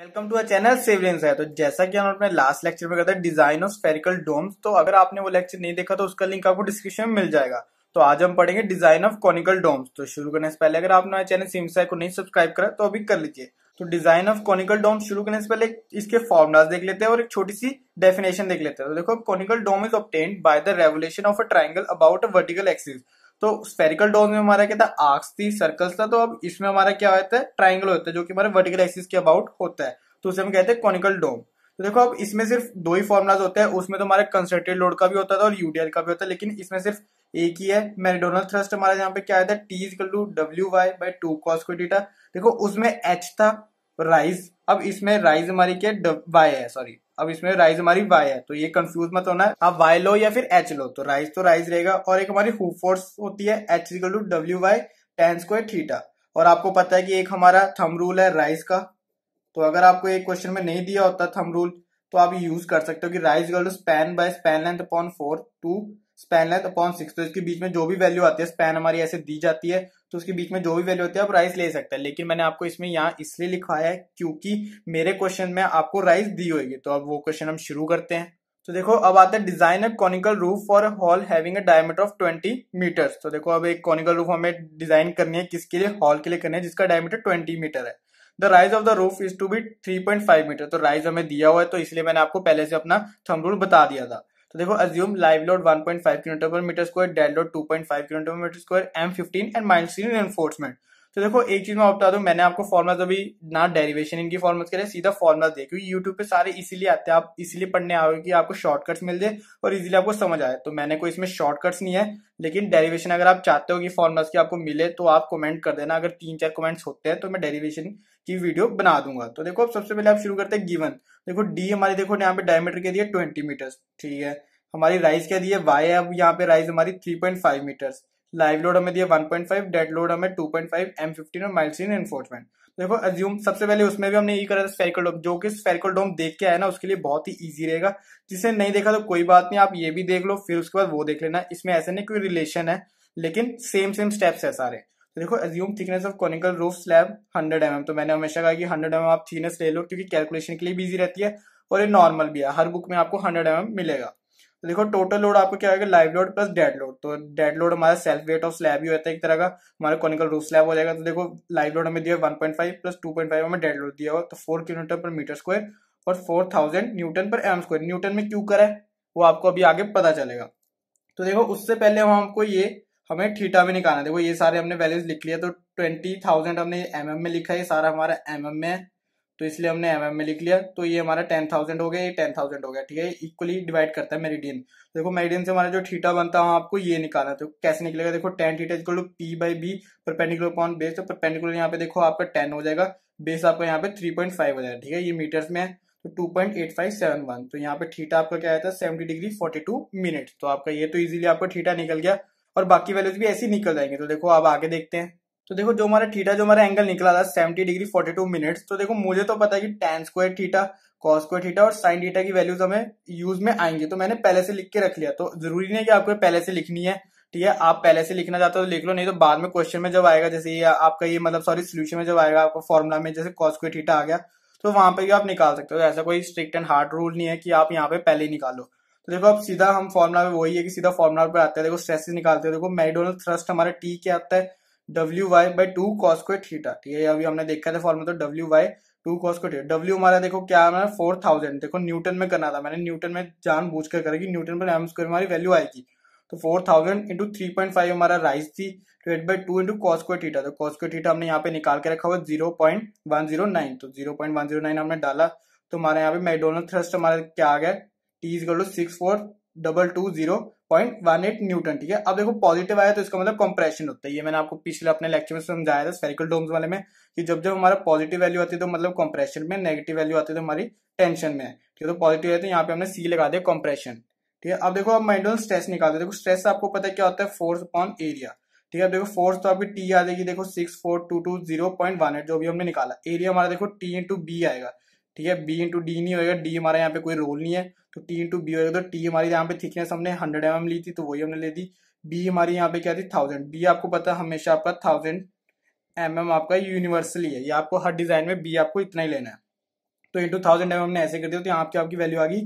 Welcome to a channel है तो जैसा कि हम अपने लास्ट लेक्चर में करते हैं डिजाइन ऑफ स्पेरिकल डोम्स तो अगर आपने वो लेक्चर नहीं देखा तो उसका लिंक आपको डिस्क्रिप्शन में मिल जाएगा तो आज हम पढ़ेंगे डिजाइन ऑफ कॉनिकल डोम्स तो शुरू करने से पहले अगर आपने चैनल को नहीं सब्सक्राइब करा तो अभी कर लीजिए तो डिजाइन ऑफ कॉनिकल डोम शुरू करने से पहले इसके फॉर्मुलाज देख लेते हैं और एक छोटी सी डेफिनेशन देख लेते हैं तो देखो conical dome is obtained by the revolution of a triangle about a vertical axis तो स्पेरिकल डोज में हमारा क्या था आर्क्स थी सर्कल्स था तो अब इसमें हमारा क्या होता है ट्राइंगल होता है जो कि हमारे वर्टिकल एक्सिस के अबाउट होता है तो उसे हम कहते हैं कॉनिकल डोम तो देखो अब इसमें सिर्फ दो ही फॉर्मुलाज होते हैं उसमें तो हमारे कंसेंट्रेटेड लोड का भी होता था और यूडीएल का भी होता है लेकिन इसमें सिर्फ एक ही है मेरिडोनल थ्रस्ट हमारा यहाँ पे क्या आया था T equal to W Y by two cos को डीटा देखो उसमें एच था राइज अब इसमें राइज हमारी क्या वाई है सॉरी अब इसमें राइज हमारी वाई है तो ये कंफ्यूज मत होना आप वाई लो या फिर एच लो तो राइज तो राइज रहेगा और एक हमारी हुक फोर्स होती है H equal to W Y tan square theta और आपको पता है कि एक हमारा थम रूल है राइज का तो अगर आपको एक क्वेश्चन में नहीं दिया होता थम रूल तो आप यूज कर सकते हो कि rise equal to span by span length upon four to span length upon six तो इसके बीच में जो भी वैल्यू आती है स्पैन हमारी ऐसे दी जाती है तो उसके बीच में जो भी वैल्यू होती है आप राइस ले सकते हैं लेकिन मैंने आपको इसमें यहाँ इसलिए लिखवाया है क्योंकि मेरे क्वेश्चन में आपको राइस दी होगी तो अब वो क्वेश्चन हम शुरू करते हैं तो देखो अब आता है design a conical roof for a hall having a diameter of 20 metres तो देखो अब एक कॉनिकल रूफ हमें डिजाइन करनी है किसके लिए हॉल के लिए करनी है जिसका डायमीटर 20 मीटर है the rise of the roof is to be 3.5 metre तो राइज हमें दिया हुआ है तो इसलिए मैंने आपको पहले से अपना थम रूल बता दिया था तो देखो अज्यूम लाइव लोड 1.5 किलोमीटर पर metre square dead load 2.5 kilometre पर metre square M fifteen and minus three enforcement तो देखो एक चीज मैं बता दू मैंने आपको फॉर्मुला अभी ना डेरिवेशन इनकी फॉर्मुल्स करें सीधा फॉर्मुला दे क्योंकि यूट्यूब पे सारे इसीलिए आते हैं आप इसीलिए पढ़ने आओगे कि आपको शॉर्टकट्स मिल जाए और इजीली आपको समझ आए तो मैंने कोई इसमें शॉर्टकट्स नहीं है लेकिन डेरिवेशन अगर आप चाहते हो कि फॉर्मुलाज की आपको मिले तो आप कमेंट कर देना अगर तीन चार कमेंट्स होते हैं तो मैं डेरिवेशन की वीडियो बना दूंगा तो देखो अब सबसे पहले आप शुरू करते हैं गिवन देखो डी हमारे देखो यहाँ पे डायमीटर के दिए ट्वेंटी मीटर्स ठीक है हमारी राइज क्या दी है वाई है अब यहाँ पे राइज हमारी three point five metres live load हमें दिया one point five dead load हमें two point five M fifteen और माइल्स इन एनफोर्समेंट देखो अज्यूम सबसे पहले उसमें भी हमने ये करा था स्पेरिकल डोम जो कि स्पेरिकल डोम देख के आया ना उसके लिए बहुत ही ईजी रहेगा जिसे नहीं देखा तो कोई बात नहीं आप ये भी देख लो फिर उसके बाद वो देख लेना इसमें ऐसे नहीं कोई रिलेशन है लेकिन सेम सेम स्टेप्स है सारे तो देखो assume thickness of conical roof slab 100 M mm. तो मैंने हमेशा कहा कि 100 एम mm आप थिकनेस ले लो क्योंकि कैलकुलेशन के लिए बिजी रहती है और ये नॉर्मल भी है हर बुक में आपको 100 एम mm मिलेगा तो देखो टोटल लोड आपको क्या होगा live load plus dead load तो डेड लोड हमारा सेल्फ वेट ऑफ स्लैब ही होता है एक तरह का हमारा कॉनिकल रूफ स्लैब हो जाएगा तो देखो लाइव लोड हमें दिया one point five plus two point five हमें डेड लोड दिया हुआ तो फोर किलोमीटर पर मीटर स्क्वायर और फोर थाउजेंड न्यूटन पर एम स्क्वायर न्यूटन में क्यों करा है वो आपको अभी आगे पता चलेगा तो देखो उससे पहले हम आपको ये हमें थीटा भी निकालना देखो ये सारे हमने वैल्यूज लिख लिया तो ट्वेंटी थाउजेंड हमने एम mm में लिखा है ये सारा हमारा एम mm में है तो इसलिए हमने एम mm में लिख लिया तो ये हमारा टेन थाउजेंड हो गया ये टेन थाउजेंड हो गया ठीक है इक्वली डिवाइड करता है मेरिडियन देखो मेरिडियन से हमारा जो थीटा बनता है आपको ये निकालना तो कैसे निकलेगा देखो tan theta equal to P by B perpendicular upon base तो परपेंडिकुलर यहाँ पे देखो आपका टेन हो जाएगा बेस आपका यहाँ पे थ्री पॉइंट फाइव हो जाएगा ठीक है ये मीटर्स में है तो two point eight five seven one तो यहाँ पे थीटा आपका क्या आया था seventy degree forty two minute तो आपका ये तो इजीली आपका थीटा निकल गया और बाकी वैल्यूज भी ऐसी निकल जाएंगे तो देखो अब आगे देखते हैं तो देखो जो हमारा थीटा जो हमारा एंगल निकला था seventy degree forty two minutes तो देखो मुझे तो पता है कि tan square theta cos square theta और साइन थीटा की वैल्यूज हमें यूज में आएंगे तो मैंने पहले से लिख के रख लिया तो जरूरी नहीं कि आपको पहले से लिखनी है ठीक है आप पहले से लिखना चाहते हो तो लिख लो नहीं तो बाद में क्वेश्चन में जब आएगा जैसे ये आपका ये मतलब सॉरी सोल्यूशन में जब आएगा आपका फॉर्मुला में जैसे कॉस स्क्वायर थीटा आ गया तो वहां पर भी आप निकाल सकते हो तो ऐसा कोई स्ट्रिक्ट एंड हार्ड रूल नहीं है कि आप यहाँ पे पहले ही निकालो देखो अब सीधा हम फॉर्मुला में वही है कि सीधा फॉर्मुला पर आता है देखो स्ट्रेस निकालते हैं देखो मेडोनल थ्रस्ट हमारा टी क्या आता है W Y by two cos को थीटा ठीक है अभी हमने देखा था फॉर्मुला तो डब्ल्यू वाई टू कॉस को थीटा डब्ल्यू हमारा देखो क्या हमारा फोर थाउजेंड देखो न्यूटन में करना था मैंने न्यूटन में जान बूझ कर करेगी न्यूटन पर एम स्क्वायर हमारी वैल्यू आएगी तो four thousand into three point five हमारा राइस थी ट्वेट बाई टू इंटू कॉस्को थीटा तो को थीटा हमने यहाँ पे निकाल के रखा हुआ zero point one zero nine तो zero point one zero nine हमने डाला तो हमारे यहाँ पे मैकडोनल्ड थ्रस्ट हमारा क्या आ गया T six four double two zero point one eight newton ठीक है अब देखो पॉजिटिव आया तो इसका मतलब कंप्रेशन होता है ये मैंने आपको पिछले अपने लेक्चर में समझाया था स्पेरिकल डोम्स वाले में कि जब जब हमारा पॉजिटिव वैल्यू आती है तो मतलब कंप्रेशन में नेगेटिव वैल्यू आती है तो हमारी टेंशन में ठीक है तो पॉजिटिव है तो यहाँ पे हमने सी लगा दिया कंप्रेशन ठीक है अब देखो आप माइंड स्ट्रेस निकालते देखो स्ट्रेस आपको पता है क्या होता है फोर्स अपॉन एरिया ठीक है देखो फोर्स तो आपकी टी आ जाएगी देखो six four two two zero point one eight जो भी हमने निकाला एरिया हमारा देखो टी इंटू बी आएगा ठीक है बी इंटू डी नहीं होएगा डी हमारे यहाँ पे कोई रोल नहीं है तो टी इंटू बी होगा तो टी हमारी यहाँ पे थिकनेस हमने हंड्रेड एम ली थी तो वही हमने ले दी बी हमारी यहाँ पे क्या थी थाउजेंड बी आपको पता है हमेशा आपका थाउजेंड एम एम आपका यूनिवर्सली है ये आपको हर डिजाइन में बी आपको इतना ही लेना है तो इंटू थाउजेंड एम हमने ऐसे कर दिया तो यहाँ आपकी आपकी वैल्यू आ गई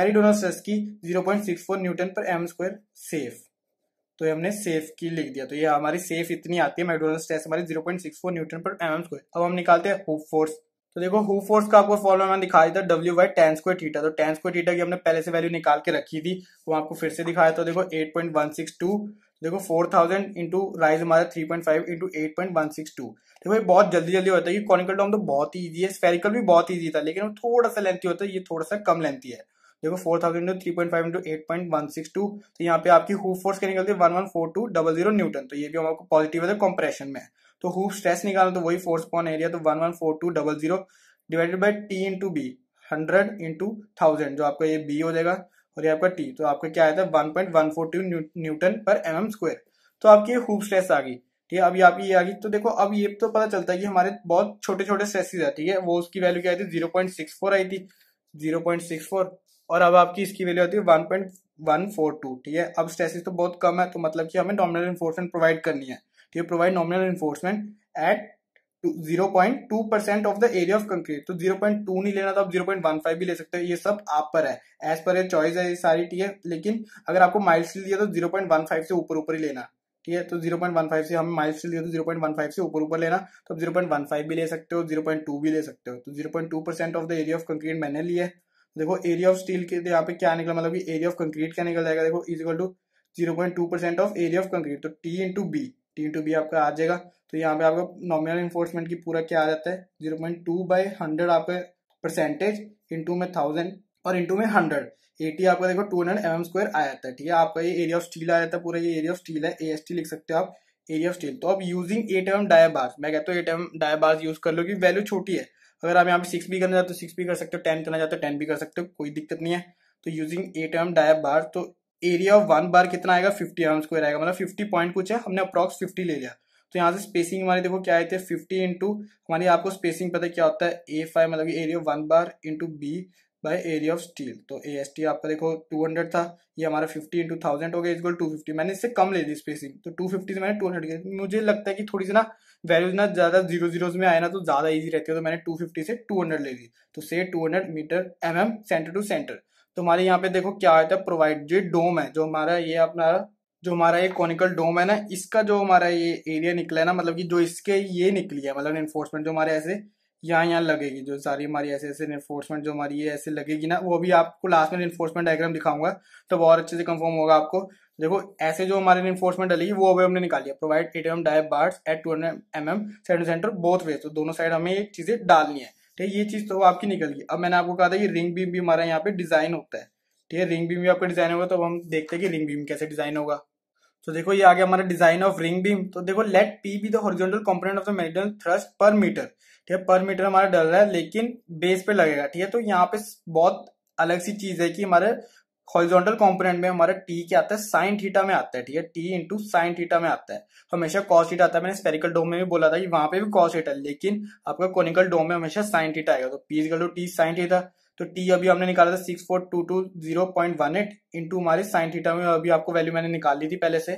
मेरीडोनल स्ट्रेस की zero point six four newton पर एम स्क्वायर सेफ तो हमने सेफ की लिख दिया तो ये हमारी सेफ इतनी आती है मेरीडोनल स्ट्रेस हमारी zero point six four newton पर एम स्क्वायर अब हम निकालते हैं फोर्स तो देखो हु फोर्स का आपको फॉर्मुला मैंने दिखाया था W by tan square theta तो टेन स्क्वायर थीटा की हमने पहले से वैल्यू निकाल के रखी थी वो आपको फिर से दिखाया था तो देखो eight point one six two देखो फोर थाउजेंड इंटू राइज हमारा three point five into eight point one six two देखो ये बहुत जल्दी जल्दी होता है ये कॉनिकल टॉम तो बहुत ही ईजी है स्फेरिकल भी बहुत ईजी था लेकिन वो थोड़ा सा लेंथी होता है ये थोड़ा सा कम लेंथी है देखो four thousand into three point five into eight point one six two तो यहाँ पे आपकी हु फोर्स क्या निकलती है one one four two double zero newton तो ये भी हम आपको पॉजिटिव है कॉम्प्रेशन में तो हु स्ट्रेस निकालना तो वही फोर्स अपॉन एरिया तो one one four two double zero divided by T into B hundred into thousand जो आपका ये बी हो जाएगा और ये आपका टी तो आपका क्या आया था one point one four two newton पर एम एम स्क्वेयर तो आपकी हुप स्ट्रेस आ गई ठीक है अभी आपकी ये आ गई तो देखो अब ये तो पता चलता है कि हमारे बहुत छोटे छोटे स्ट्रेसिस है ठीक है वो उसकी वैल्यू क्या आई थी जीरो पॉइंट सिक्स फोर आई थी जीरो पॉइंट सिक्स फोर और अब आपकी इसकी वैल्यू आती है one point one four two ठीक है अब स्ट्रेसिस तो बहुत कम है तो मतलब कि हमें डोमिनेट इन्फोर्समेंट प्रोवाइड करनी है कि provide nominal enforcement at zero point two percent of the area of concrete तो जीरो पॉइंट टू नहीं लेना तो आप जीरो पॉइंट वन फाइव भी ले सकते हो ये सब आप पर है एज पर चॉइस है ये सारी ठीक है लेकिन अगर आपको माइल स्टील दिया तो जीरो पॉइंट वन फाइव से ऊपर ऊपर ही लेना ठीक है तो जीरो पॉइंट वन फाइव से हमें माइल स्टील दिया तो जीरो पॉइंट वन फाइव से ऊपर ऊपर लेना तो आप जीरो पॉइंट वन फाइव भी ले सकते हो जीरो पॉइंट टू भी ले सकते हो तो zero point two percent of the area of concrete मैंने लिया देखो एरिया ऑफ स्टील के यहाँ पे क्या निकला मतलब एरिया ऑफ कंक्रीट क्या निकल जाएगा देखो is equal to zero point two percent of area of concrete तो T into B T to B आपका आ जाएगा तो यहाँ पे आपका नॉमिनल इन्फोर्समेंट की पूरा क्या आ जाता है zero point two by hundred आपका परसेंटेज इंटू में थाउजेंड और इंटू में हंड्रेड एटी आपका देखो two hundred M M square आ जाता है ठीक है आपका ये एरिया ऑफ स्टील आ जाता है पूरा ये एरिया ऑफ स्टील है ए एस टी लिख सकते हो आप एरिया ऑफ स्टील तो अब using eight M dia bars मैं कहता हूँ eight M dia bars use कर लो कि वैल्यू छोटी है अगर आप यहाँ पे सिक्स भी करना चाहते हो सिक्स भी कर सकते हो टेन करना चाहते हो टेन भी कर सकते हो कोई दिक्कत नहीं है तो using eight M dia bar तो एरिया ऑफ वन बार कितना आएगा फिफ्टी एम स्क्वायर आएगा मतलब फिफ्टी पॉइंट कुछ है हमने अप्रॉक्स फिफ्टी ले लिया तो यहाँ से स्पेसिंग हमारे देखो क्या आए थे फिफ्टी इंटू हमारी आपको स्पेसिंग पता है क्या होता है ए फाइव मतलब area of one bar into B by area of steel तो ए एस टी आपका देखो टू हंड्रेड था ये हमारा फिफ्टी इंटू थाउजेंड हो गया इसको टू फिफ्टी मैंने इससे कम ले दी स्पेसिंग तो टू फिफ्टी से मैंने टू हंड्रेड मुझे लगता है कि थोड़ी सी ना वैल्यूज ना ज़्यादा जीरो जीरो में आए ना तो ज़्यादा ईजी रहती है तो मैंने टू फिफ्टी से टू हंड्रेड ले ली तो से two hundred metre M M centre to centre तुम्हारे यहाँ पे देखो क्या होता है प्रोवाइड जो डोम है जो हमारा ये अपना जो हमारा ये कॉनिकल डोम है ना इसका जो हमारा ये एरिया निकला है ना मतलब कि जो इसके ये निकली है मतलब इन्फोर्समेंट जो हमारे ऐसे यहाँ यहाँ लगेगी जो सारी हमारी ऐसे ऐसे इन्फोर्समेंट जो हमारी ये ऐसे लगेगी ना वो भी आपको लास्ट में इन्फोर्समेंट डायग्राम दिखाऊंगा तो और अच्छे से कंफर्म होगा आपको देखो ऐसे जो हमारे इन्फोर्समेंट डलेगी वो अभी हमने निकाली है provide eight M dia bars at two hundred M M centre both way तो दोनों साइड हमें ये चीज़ें डालनी है ठीक है ये चीज़ तो आपकी निकल गई अब मैंने आपको कहा था कि रिंग बीम भी हमारा यहाँ पे डिज़ाइन होता है ठीक है रिंग बीम भी आपका डिज़ाइन होगा तो अब हम देखते हैं कि रिंग बीम कैसे डिज़ाइन होगा तो देखो ये आगे हमारा डिज़ाइन ऑफ रिंग बीम तो देखो let P be the component of the meridional thrust पर मीटर ठीक है पर मीटर हमारा डल रहा है लेकिन बेस पे लगेगा ठीक है तो यहाँ पे बहुत अलग सी चीज़ है कि हमारे हॉरिजॉन्टल कॉम्पोनेंट में हमारा टी क्या आता है साइन थीटा में आता है ठीक है टी इंटू साइन थीटा में आता है हमेशा कॉस थीटा आता है मैंने स्पेरिकल डोम में भी बोला था कि वहां पे भी कॉस थीटा लेकिन आपका कोनिकल डोम में हमेशा साइन थीटा आएगा तो P equal to T sine theta तो टी अभी हमने निकाला था six four two two zero point one eight into हमारे साइन थीटा में अभी आपको वैल्यू मैंने निकाल ली थी पहले से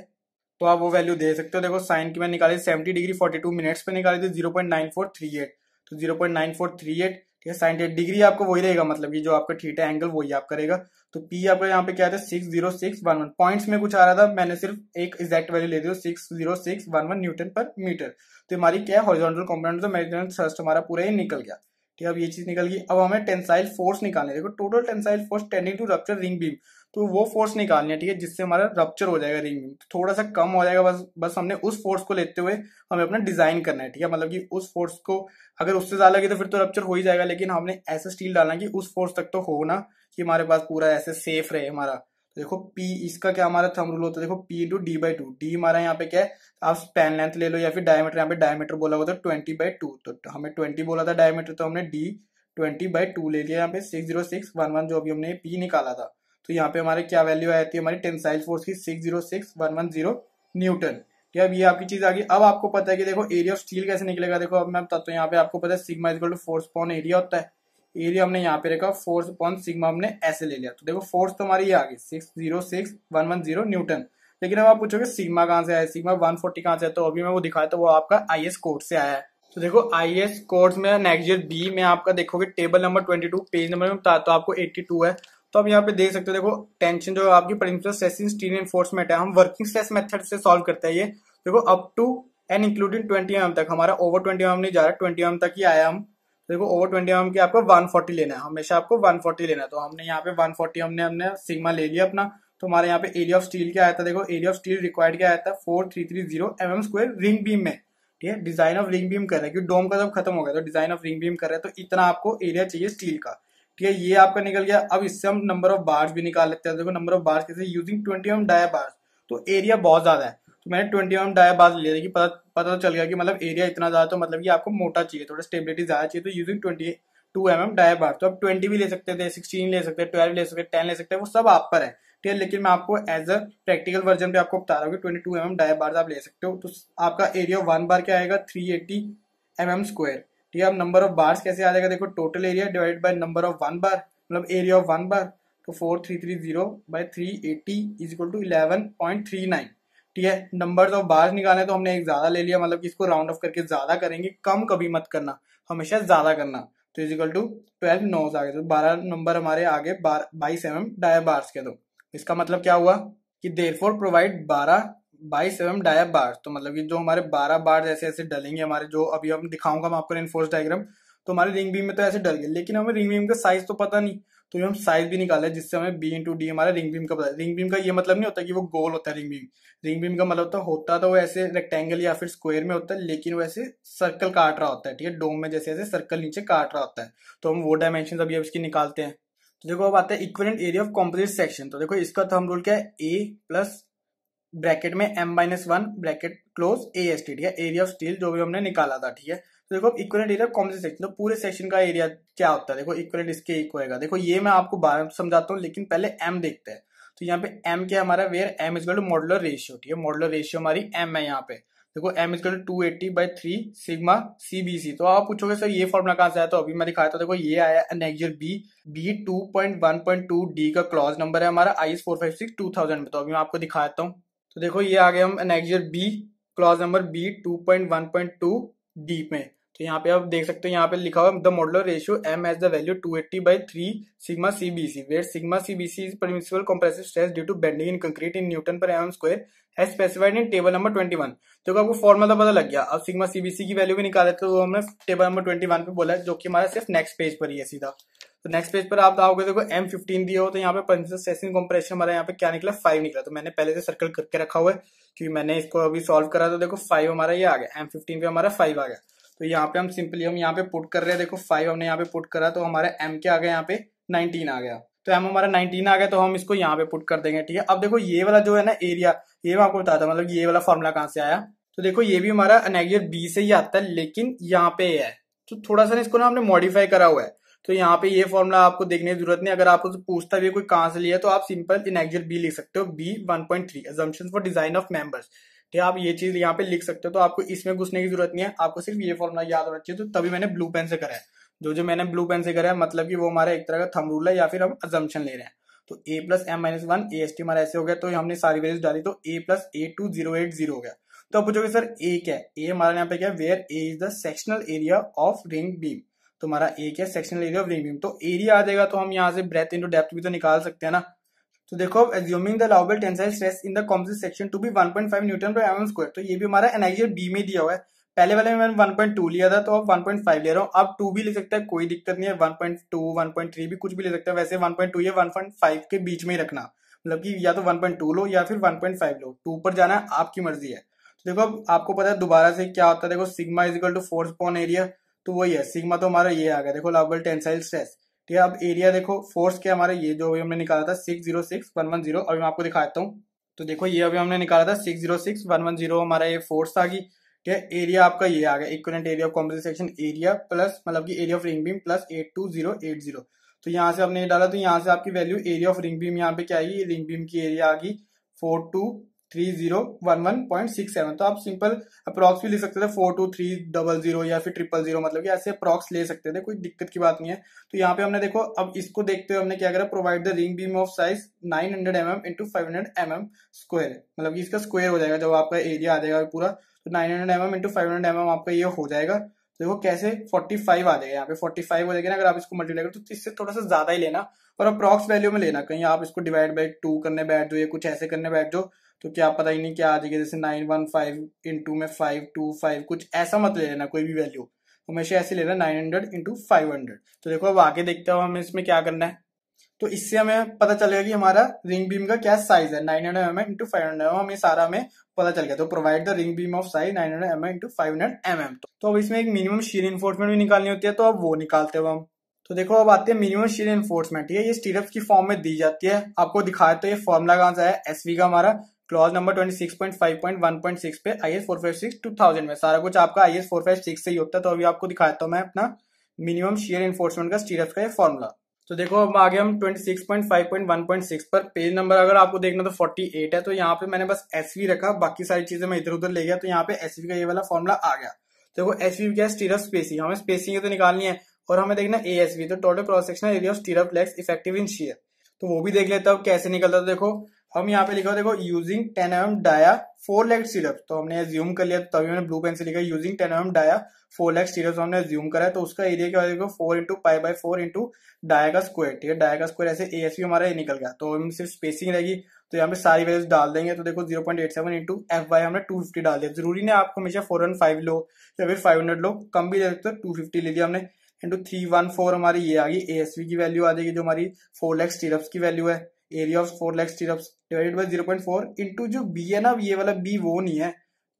तो आप वो वैल्यू दे सकते हो देखो साइन की मैंने निकाली seventy degree forty two minutes पे निकाली थी zero point nine four three eight तो zero point nine four three eight ठीक है साइन डिग्री आपको वही रहेगा मतलब ये जो आपका थीटा एंगल वही आप करेगा तो पी आपका यहाँ पे क्या था six zero six one one points में कुछ आ रहा था मैंने सिर्फ एक एक्जैक्ट वैल्यू ले दी six zero six one one newton पर मीटर तो हमारी क्या है हॉरिजॉन्टल कॉम्पोनेंट तो मेरिडियन थर्स्ट हमारा पूरा ही निकल गया ठीक है अब ये चीज निकल गई अब हमें टेंसाइल फोर्स निकालने देखो total tensile force tending to rupture ring beam तो वो फोर्स निकालनी है ठीक है जिससे हमारा रप्चर हो जाएगा रिंग में तो थोड़ा सा कम हो जाएगा बस बस हमने उस फोर्स को लेते हुए हमें अपना डिजाइन करना है ठीक है मतलब कि उस फोर्स को अगर उससे ज्यादा लगे तो फिर तो रप्चर हो ही जाएगा लेकिन हमने ऐसे स्टील डालना कि उस फोर्स तक तो हो ना कि हमारे पास पूरा ऐसे सेफ रहे हमारा तो देखो पी इसका क्या हमारा थम रूल होता है देखो P into D by two D हमारा यहाँ पे क्या है आप स्पैन लेंथ ले लो या फिर डायमीटर यहाँ पे डायमीटर बोला हुआ था ट्वेंटी बाई टू तो हमें ट्वेंटी बोला था डायमीटर तो हमने डी ट्वेंटी बाई टू ले लिया यहाँ पे six zero six one one जो अभी हमने पी निकाला था तो यहाँ पे हमारे क्या वैल्यू आती है हमारी टेंसाइल फोर्स की six zero six one one zero newton ठीक है अब ये आपकी चीज आ गई अब आपको पता है कि देखो एरिया ऑफ स्टील कैसे निकलेगा देखो अब मैं बताता हूँ यहाँ पे आपको पता है sigma equal to force upon area होता है एरिया हमने यहाँ पे रखा फोर्स पॉन सिग्मा हमने ऐसे ले लिया तो देखो फोर्स तो हमारी ये आ गई six zero six one one zero newton लेकिन अब आप पूछोगे सिग्मा कहाँ से आया सिग्मा वन फोर्टी कहाँ से है तो अभी मैं वो दिखाया तो वो आपका आई एस कोड से आया है तो देखो आई एस कोर्स में नेक्स्ट ईयर बी में आपका देखोगे table number twenty two page number में तो आपको एट्टी टू है तो आप यहाँ पे देख सकते हो देखो टेंशन जो आपकी प्रिंसिपल स्ट्रेस स्टील एनफोर्समेंट है हम वर्किंग स्ट्रेस मेथड से सॉल्व करते हैं ये देखो up to and including twenty M तक हमारा ओवर ट्वेंटी एम नहीं जा रहा ट्वेंटी एम तक ही आया हम देखो ओवर ट्वेंटी एम के आपको वन फोर्टी लेना है हमेशा आपको वन फोर्टी लेना है तो हमने यहाँ पे वन फोर्टी हमने हमने सिग्मा ले लिया अपना तो हमारे यहाँ पे एरिया ऑफ स्टील क्या आया था देखो एरिया ऑफ स्टील रिक्वायर्ड क्या आया था four three three zero M M square ring beam में ठीक है डिजाइन ऑफ रिंग बीम कर रहे हैं क्योंकि डोम का जब खत्म हो गया तो डिजाइन ऑफ रिंग बीम कर रहे हैं तो इतना आपको एरिया चाहिए स्टील का ठीक है ये आपका निकल गया अब इससे हम नंबर ऑफ बार्स भी निकाल लेते हैं देखो नंबर ऑफ बार्स कैसे using twenty M dia bars तो एरिया बहुत ज्यादा है तो मैंने ट्वेंटी एम डाया बार्स लिया कि पता पता तो चल गया कि मतलब एरिया इतना ज्यादा तो मतलब कि आपको मोटा चाहिए थोड़ा स्टेबिलिटी ज्यादा चाहिए तो using twenty two M M dia bar तो आप ट्वेंटी भी ले सकते थे सिक्सटीन ले सकते ट्वेल्व ले सकते टेन ले सकते वो सब आप पर है ठीक है लेकिन मैं आपको एज अ प्रैक्टिकल वर्जन पे आपको बता रहा हूँ twenty two M M dia bars आप ले सकते हो तो आपका एरिया वन बार क्या आएगा three eighty M M square ठीक है अब नंबर ऑफ बार्स कैसे आ जाएगा देखो total area divide by number of one bar मतलब एरिया ऑफ वन बार तो four three three zero by three eighty is equal to eleven point three nine ठीक है नंबर ऑफ बार्स निकाले तो हमने एक ज़्यादा ले लिया मतलब कि इसको राउंड ऑफ करके ज़्यादा करेंगे कम कभी मत करना हमेशा ज़्यादा करना तो इज इक्वल टू ट्वेल्व नौ आगे तो बारह नंबर हमारे आगे बाईस एम एम डाया बार्स के दो इसका मतलब क्या हुआ कि देर फोर प्रोवाइड बारह बाईस एवं डाया बार तो मतलब ये जो हमारे बारह बार जैसे ऐसे डलेंगे हमारे जो अभी हम दिखाऊंगा मैं आपको इनफोर्स डायग्राम तो हमारे रिंग बीम में तो ऐसे डल गए लेकिन हमें रिंग बीम का साइज तो पता नहीं तो हम साइज भी निकाले जिससे हमें बी इंटू डी हमारे रिंग बीम का पता है रिंग बीम का ये मतलब नहीं होता कि वो गोल होता है रिंग बीम रिंग बीम का मतलब होता तो होता तो वो ऐसे रेक्टेंगल या फिर स्क्वायर में होता है लेकिन वो ऐसे सर्कल काट रहा होता है ठीक है डोम में जैसे ऐसे सर्कल नीचे काट रहा होता है तो हम वो डायमेंशन अभी इसकी निकालते हैं तो देखो अब आता है equivalent area of composite section तो देखो इसका तो हम रोल क्या है ए प्लस ब्रैकेट में M minus one bracket close A S T ठीक है एरिया ऑफ स्टील जो भी हमने निकाला था ठीक है तो देखो इक्वलेंट एरिया कौन से सेक्शन तो पूरे सेक्शन का एरिया क्या होता है देखो इक्वलेंट इसके एक होगा देखो ये मैं आपको बारह समझाता हूँ लेकिन पहले एम देखते हैं तो यहाँ पे एम क्या हमारा where M is to modular ratio ठीक है मॉडुलर रेशियो हमारी एम है यहाँ पे देखो M equal to eighty by three sigma C B C तो आप पूछोगे सर ये फॉर्मुला कहाँ से आया तो अभी मैं दिखाया था देखो ये आया annexure B B two point one point two D का क्लॉज नंबर है हमारा I S four five six two thousand में तो अभी मैं आपको दिखाता हूँ तो देखो ये आ गए हम annexure B clause number B two point one point two D में तो यहाँ पे आप देख सकते हो यहाँ पे लिखा हुआ the modular ratio M has the value two eighty by three sigma C B C where sigma C B C is principal compressive stress due to bending in concrete in newton पर M square है specified in table number twenty one तो आपको formula पता लग गया अब sigma CBC की value भी निकाले तो वो हमने टेबल नंबर ट्वेंटी वन पे बोला जो कि हमारा सिर्फ नेक्स्ट पेज पर ही है सीधा तो नेक्स्ट पेज पर आप आओगे देखो एम फिफ्टीन दिए हो तो यहाँ पे पंचेशन कॉम्प्रेशन हमारा यहाँ पे क्या निकला फाइव निकला तो मैंने पहले से सर्कल करके रखा हुआ है क्योंकि मैंने इसको अभी सॉल्व करा तो देखो फाइव हमारा ये आ गया एम फिफ्टीन पे हमारा फाइव आ गया तो यहाँ पे हम सिंपली हम यहाँ पे पुट कर रहे हैं देखो फाइव हमने यहाँ पे पुट करा तो हमारा एम क्या आ गया यहाँ पे नाइनटीन आ गया तो एम हमारा नाइनटीन आ गया तो हम इसको यहाँ पे पुट कर देंगे ठीक है अब देखो ये वाला जो है ना एरिया ये मैं आपको बताता मतलब ये वाला फॉर्मुला कहाँ से आया तो देखो ये भी हमारा अनेगियर बी से ही आता है लेकिन यहाँ पे है तो थोड़ा सा इसको ना हमने मॉडिफाई करा हुआ है तो यहाँ पे ये फॉर्मूला आपको देखने की जरूरत नहीं अगर आपको पूछता भी कोई कहाँ से लिया तो आप सिंपल इन एक्चुअल बी लिख सकते हो B one point three assumption for design of members ठीक है आप ये चीज यहाँ पे लिख सकते हो तो आपको इसमें घुसने की जरूरत नहीं है आपको सिर्फ ये फॉर्मुला याद होना चाहिए तो तभी मैंने ब्लू पेन से करा है जो जो मैंने ब्लू पेन से करा है मतलब कि वो हमारा एक तरह का थम रूल है या फिर हम अजम्पन ले रहे हैं तो A plus M minus one A S T हमारा ऐसे हो गया तो हमने सारी वैल्यूज डाली तो A plus A two zero eight zero हो गया तो आप पूछोगे सर ए क्या है ए हमारे यहाँ पे क्या है where A is the sectional area of ring beam तुम्हारा ए क्या सेक्शनल एरिया ऑफ रीमियम तो एरिया आ जाएगा तो हम यहाँ से ब्रेथ इंटू डेप्थ भी तो निकाल सकते हैं ना तो देखो assuming the allowable tensile stress in the composite section to be 1.5 newton पर एम स्क्वायर तो ये भी हमारा एनआईजीएफ बी में दिया हुआ है पहले वाले में मैंने 1.2 लिया था तो अब 1.5 ले रहा हूँ अब 2 भी ले सकता है कोई दिक्कत नहीं है 1.2 1.3 भी कुछ भी ले सकता है वैसे 1.2 या 1.5 के बीच में ही रखना मतलब कि या तो 1.2 लो या फिर 1.5 लो टू पर जाना है आपकी मर्जी है तो देखो अब आपको पता है दोबारा से क्या होता है देखो sigma equal to force upon area तो वही है सिग्मा तो हमारा ये आ गया देखो लाभबल टेंसाइल स्ट्रेस ठीक है अब एरिया देखो फोर्स क्या हमारा ये जो अभी हमने निकाला था six zero six one one zero अभी मैं आपको दिखा देता हूँ तो देखो ये अभी हमने निकाला था six zero six one one zero हमारा ये फोर्स आ गई ठीक है एरिया आपका ये आ गया equivalent area of compressive section area plus मतलब की area of ring beam plus eight two zero eight zero तो यहाँ से आपने ये डाला तो यहाँ से आपकी value area of ring beam यहाँ पे क्या आएगी रिंग बीम की एरिया आ गई four two three zero one one point six seven तो आप सिंपल अप्रॉक्स भी ले सकते थे four two three double zero या फिर ट्रिपल जीरो मतलब कि ऐसे अप्रॉक्स ले सकते थे कोई दिक्कत की बात नहीं है तो यहाँ पे हमने देखो अब इसको देखते हुए हमने क्या करा provide the ring beam of size nine hundred M M into five hundred M M square मतलब कि इसका स्क्वायर हो जाएगा जब आपका एरिया आ जाएगा पूरा तो nine hundred M M into five hundred M M आपका ये हो जाएगा तो देखो तो कैसे 45 आ जाएगा यहाँ पे 45 हो जाएगा ना अगर आप इसको मल्टीप्लाई करो तो इससे थोड़ा सा ज्यादा ही लेना और अप्रॉक्स वैल्यू में लेना कहीं आप इसको डिवाइड बाई टू करने बैठ जाओ या कुछ ऐसे करने बैठ जाओ तो क्या पता ही नहीं क्या आ जाएगा जैसे नाइन वन फाइव इंटू में फाइव टू फाइव कुछ ऐसा मत ले लेना कोई भी वैल्यू हमेशा ऐसे लेना nine hundred into five hundred तो देखो अब आगे देखते हो हमें इसमें क्या करना है तो इससे हमें पता चलेगा कि हमारा रिंग बीम का क्या साइज है nine hundred M M into five hundred M M सारा हमें पता चल गया तो provide the ring beam of size nine hundred M M into five hundred M M तो अब इसमें एक मिनिमम शीर इन्फोर्समेंट भी निकालनी होती है तो अब वो निकालते हो हम तो देखो अब आते हैं मिनिमम शीर इन्फोर्समेंट ठीक है ये स्टीरअप की फॉर्म में दी जाती है आपको दिखाया तो ये फॉर्मुला कहां से है एसवी का हमारा clause number twenty six point five point one point six पे I S four five six two thousand में सारा कुछ आपका I S four five six से ही होता है तो अभी आपको दिखाता हूँ तो मैं अपना मिनिमम शेयर इन्फोर्समेंट का स्टीरफ का एक फॉर्मूला तो देखो अब आगे हम 26.5.1.6 पर पेज नंबर अगर आपको देखना तो 48 है तो यहाँ पे मैंने बस एस रखा बाकी सारी चीजें मैं इधर उधर ले गया तो यहाँ पे एस का ये वाला फॉर्मूला आ गया तो देखो एस क्या है स्टीरफ स्पेसिंग हमें स्पेसिंग तो निकालनी है और हमें देखना ए एस तो total cross sectional area of stirrup legs effective in shear तो वो भी देख लेता हूँ कैसे निकलता है तो देखो हम यहाँ पे लिखा देखो using ten M dia four leg stirrup तो हमने ज्यूम कर लिया तभी हमने ब्लू पेन से लिखा using ten M dia four leg stirrup हमने ज्यूम करा तो उसका एरिया क्या देखो four into five by four into dia का स्क्वायर ठीक है डाया का स्क्वायर ऐसे ए एस हमारा निकल गया तो हम सिर्फ स्पेसिंग रहेगी तो यहाँ पे सारी वैल्यूज डाल देंगे तो देखो zero point eight seven into F Y हमने टू फिफ्टी डाल दिया जरूरी नहीं आपको हमेशा फोर वन फाइव लो या फिर फाइव हंड्रेड लो कम भी दे सकते हो टू फिफ्टी ले लिया हमने इंटू थ्री वन फोर हमारी ये आ गई ए एस वी की वैल्यू आ जाएगी जो हमारी फोर लैक्स सिरप्स की वैल्यू है area of four legs stirrups divided by zero point four into जो बी है ना ये वाला बी वो नहीं है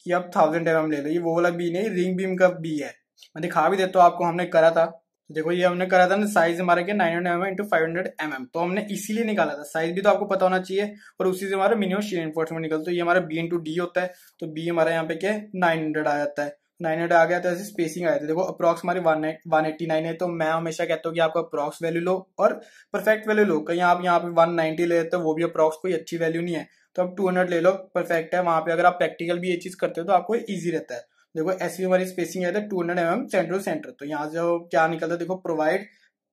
कि आप थाउजेंड एम एम ले लो ये वो वाला बी नहीं रिंग बीम का बी है मैं दिखा भी देता हूँ आपको हमने करा था तो देखो ये हमने करा था ना साइज हमारा क्या nine hundred M into five hundred M M तो हमने इसीलिए निकाला था साइज भी तो आपको पता होना चाहिए और उसी से हमारा मिनिमम शेयर इन्फोर्समेंट निकलता है तो ये हमारा बी इंटू डी होता है तो बी हमारा यहाँ पे क्या नाइन हंड्रेड आ जाता है नाइन हंड्रेड आ गया तो ऐसे स्पेसिंग आया था देखो अप्रॉक्स हमारी वन एट्टी नाइन है तो मैं हमेशा कहता हूँ कि आपको अप्रॉक्स वैल्यू लो और परफेक्ट वैल्यू लो कहीं आप यहाँ पे वन नाइनटी ले लेते तो वो भी अप्रॉक्स कोई अच्छी वैल्यू नहीं है तो आप टू हंड्रेड ले लो परफेक्ट है वहाँ पे अगर आप प्रैक्टिकल भी ये चीज़ करते हो तो आपको ईजी रहता है देखो ऐसी हमारी स्पेसिंग आया था two hundred M M central centre तो यहाँ से क्या निकलता है देखो provide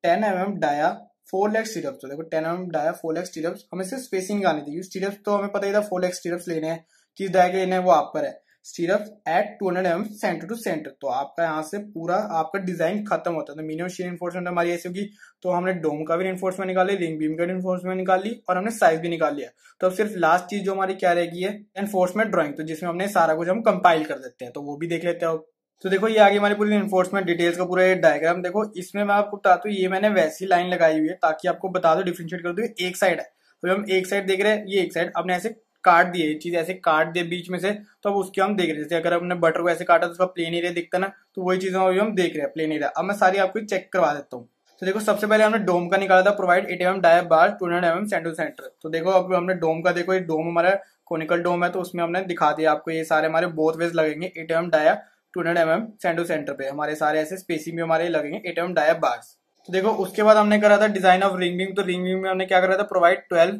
ten M M dia four legs stirrups तो देखो ten M M dia four legs stirrups हमें सिर्फ स्पेसिंग आनी थी स्टीरप्स तो हमें पता ही था फोर लैक्स स्टीरप्स लेने हैं किस डाया के लेने हैं वो आप पर है सिर्फ at two hundred M centre to centre तो आपका यहाँ से पूरा आपका डिजाइन खत्म होता है तो मिनिमम शेयर इन्फोर्समेंट हमारी ऐसी होगी तो हमने डोम का भी इन्फोर्समेंट निकाली रिंग बीम का इन्फोर्समेंट निकाली और हमने साइज भी निकाल लिया तो अब सिर्फ लास्ट चीज जो हमारी क्या रहेगी है एनफोर्समेंट ड्रॉइंग तो जिसमें हमने सारा कुछ हम कंपाइल कर देते हैं तो वो भी देख लेते हैं तो देखो ये आगे हमारी पूरी इन्फोर्समेंट डिटेल्स का पूरा डायग्राम देखो इसमें मैं आपको बताता हूँ ये मैंने वैसी लाइन लगाई हुई है ताकि आपको बता दो डिफ्रेंशिएट कर दो एक साइड है तो हम एक साइड देख रहे हैं ये एक साइड अपने ऐसे काट दिए चीज ऐसे काट दिए बीच में से तो अब उसके हम देख रहे हैं जैसे अगर हमने बटर को ऐसे काटा तो उसका प्लेन एरिया दिखता ना तो वही चीज हम देख रहे हैं प्लेन एरिया अब मैं सारी आपको चेक करवा देता हूँ तो देखो सबसे पहले हमने डोम का निकाला था provide eight M dia bar two hundred M central centre तो देखो अब हमने डोम का देखो ये डोम हमारा कोनिकल डोम है तो उसमें हमने दिखा दिया आपको ये सारे हमारे बोथ वेज लगेंगे eight M dia two hundred M central centre पे हमारे सारे ऐसे स्पेसिंग भी हमारे लगेंगे एट एम डाया बार्स तो देखो उसके बाद हमने करा था डिजाइन ऑफ रिंगिंग तो रिंगिंग में हमने क्या करा था प्रोवाइड ट्वेल्व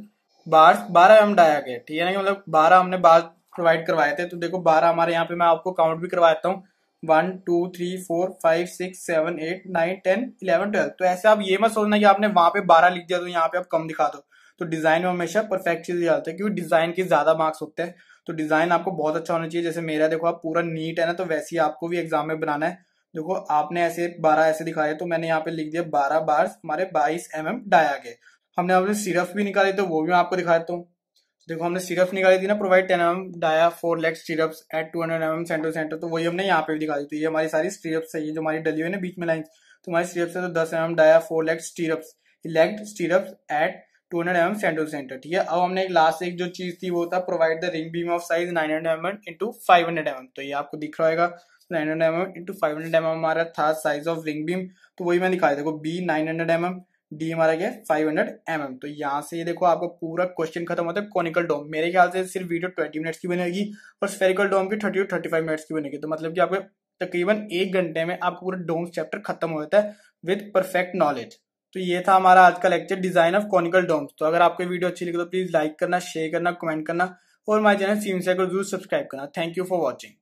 बार बारह एम डाया के ठीक है ना मतलब बारह हमने बार प्रोवाइड करवाए थे तो देखो बारह हमारे यहाँ पे मैं आपको काउंट भी करवाता हूँ one two three four five six seven eight nine ten eleven twelve तो ऐसे आप ये मत सोचना कि आपने वहां पे बारह लिख दिया तो यहाँ पे आप कम दिखा दो तो डिजाइन में हमेशा परफेक्ट चीज डालते हैं क्योंकि डिजाइन के ज्यादा मार्क्स होते हैं तो डिजाइन आपको बहुत अच्छा होना चाहिए जैसे मेरा देखो आप पूरा नीट है ना तो वैसे ही आपको भी एग्जाम में बनाना है देखो आपने ऐसे बारह ऐसे दिखाए तो मैंने यहाँ पे लिख दिया बारह बार्स हमारे बाईस एम mm एम डाया गया हमने अपने सिरप भी निकाली थे तो वो भी मैं आपको दिखा देता हूँ देखो हमने सिरप निकाली थी ना provide ten M dia four leg stirrups at two hundred M M centre centre तो वही हमने यहाँ पे भी दिखा दी थी ये हमारी सारी स्टीरप है ये जो हमारी डली हुई है ना बीच में लाइन तो हमारी स्टीरप्स है तो दस M dia four leg stirrups legged stirrups at two hundred M centre centre ठीक है अब हमने एक लास्ट एक जो चीज थी वो था provide the ring beam of size nine hundred M M into five hundred M M तो ये आपको दिख रहा होगा nine hundred M M into five hundred M M हमारा था साइज ऑफ रिंग बीम तो वही मैं दिखाया देखो B nine hundred M M D हमारा क्या है फाइव हंड्रेड एम एम तो यहाँ से ये देखो आपका पूरा क्वेश्चन खत्म होता है कॉनिकल डोम मेरे ख्याल से सिर्फ वीडियो ट्वेंटी मिनट्स की बनेगी और स्फेरिकल डोम की thirty two thirty five minutes की बनेगी तो मतलब कि आपको तकरीबन एक घंटे में आपका पूरा डोम्स चैप्टर खत्म हो जाता है विद परफेक्ट नॉलेज तो ये था हमारा आज का lecture design of conical domes तो अगर आपको वीडियो अच्छी लगी तो प्लीज लाइक करना शेयर करना कमेंट करना और हमारे चैनल सीम सेक्टर जरूर सब्सक्राइब करना थैंक यू फॉर वॉचिंग